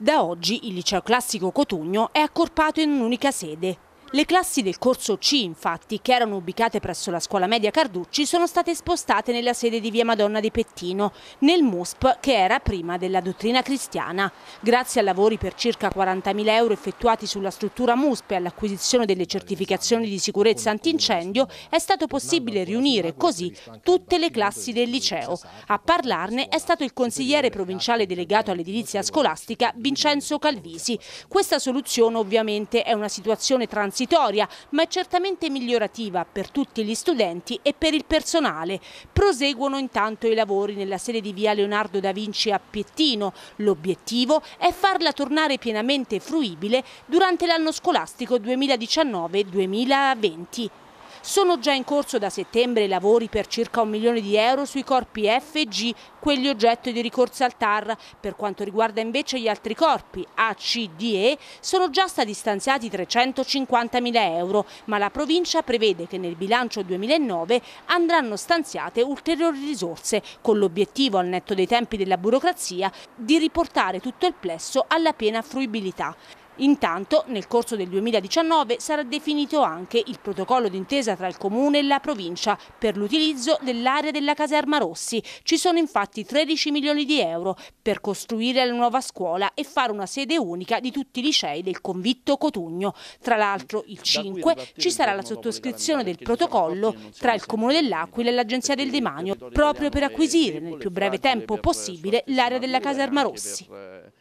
Da oggi il liceo classico Cotugno è accorpato in un'unica sede, le classi del corso C, infatti, che erano ubicate presso la scuola media Carducci, sono state spostate nella sede di via Madonna di Pettino, nel MUSP che era prima della dottrina cristiana. Grazie a lavori per circa 40.000 euro effettuati sulla struttura MUSP e all'acquisizione delle certificazioni di sicurezza antincendio, è stato possibile riunire così tutte le classi del liceo. A parlarne è stato il consigliere provinciale delegato all'edilizia scolastica Vincenzo Calvisi. Questa soluzione ovviamente è una situazione transitoria transitoria, ma certamente migliorativa per tutti gli studenti e per il personale. Proseguono intanto i lavori nella sede di via Leonardo da Vinci a Piettino. L'obiettivo è farla tornare pienamente fruibile durante l'anno scolastico 2019-2020. Sono già in corso da settembre i lavori per circa un milione di euro sui corpi F e G, quelli oggetto di ricorso al TAR. Per quanto riguarda invece gli altri corpi, A, C, D e, sono già stati stanziati 350 mila euro, ma la provincia prevede che nel bilancio 2009 andranno stanziate ulteriori risorse, con l'obiettivo, al netto dei tempi della burocrazia, di riportare tutto il plesso alla piena fruibilità. Intanto nel corso del 2019 sarà definito anche il protocollo d'intesa tra il Comune e la provincia per l'utilizzo dell'area della caserma Rossi. Ci sono infatti 13 milioni di euro per costruire la nuova scuola e fare una sede unica di tutti i licei del convitto Cotugno. Tra l'altro il 5 ci sarà la sottoscrizione del diciamo protocollo tra il Comune dell'Aquila e l'Agenzia del Demanio proprio per acquisire nel più breve tempo possibile l'area della caserma Rossi. Eh,